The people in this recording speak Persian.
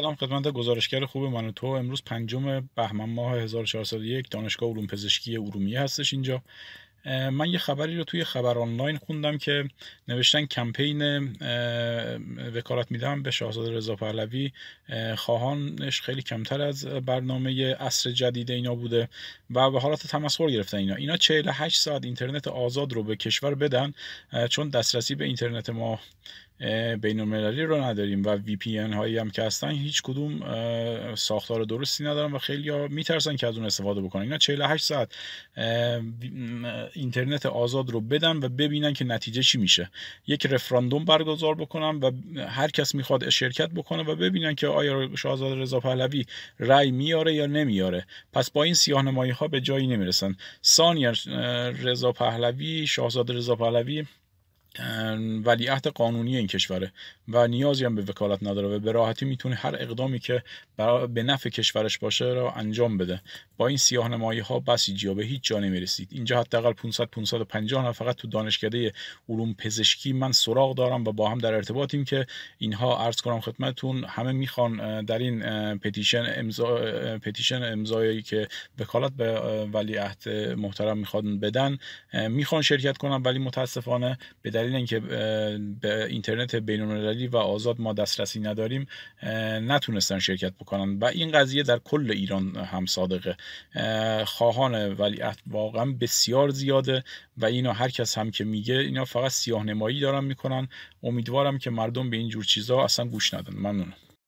سلام خدمت گزارشگر خوب من تو امروز پنجم بهمن ماه 1401 دانشگاه علوم پزشکی ارومیه هستش اینجا من یه خبری رو توی خبر آنلاین خوندم که نوشتن کمپین وکالت میدم به شاهزاده رضا پهلوی خواهانش خیلی کمتر از برنامه اصر جدید اینا بوده و به حالت تمسخر گرفتن اینا اینا 48 ساعت اینترنت آزاد رو به کشور بدن چون دسترسی به اینترنت ما بین المللی رو نداریم و وی پی هایی هم که هستن هیچ کدوم ساختار درستی ندارن و خیلی ها میترسن که از اون استفاده بکنن اینا 48 ساعت اینترنت آزاد رو بدن و ببینن که نتیجه چی میشه یک رفراندوم برگزار بکنم و هر کس میخواد شرکت بکنه و ببینن که آیا شاهزاده رضا پهلوی رأی میاره یا نمیاره پس با این سیاه نمایی ها به جایی نمیرسن ثانیا رضا پهلوی شاهزاده رضا پهلوی ولیعهد قانونی این کشوره و نیازی هم به وکالت نداره و به راحتی میتونه هر اقدامی که به نفع کشورش باشه را انجام بده با این نمایی ها بسیجی ها به هیچ جا نمیرسید اینجا حداقل 500 550 نفر فقط تو دانشکده علوم پزشکی من سراغ دارم و با هم در ارتباطیم که اینها عرض کنم خدمتتون همه میخوان در این پتیشن امضا پتیشن امضایی که وکالت به ولیعهد محترم میخوان بدن میخوان شرکت کنم ولی متاسفانه به دلیل اینکه به اینترنت بین‌المللی و آزاد ما دسترسی نداریم نتونستن شرکت بکنن و این قضیه در کل ایران هم صادقه خواهان ولی واقعا بسیار زیاده و اینا هر کس هم که میگه اینا فقط سیاهنمایی دارن میکنن امیدوارم که مردم به این جور چیزها اصلا گوش ندن ممنونم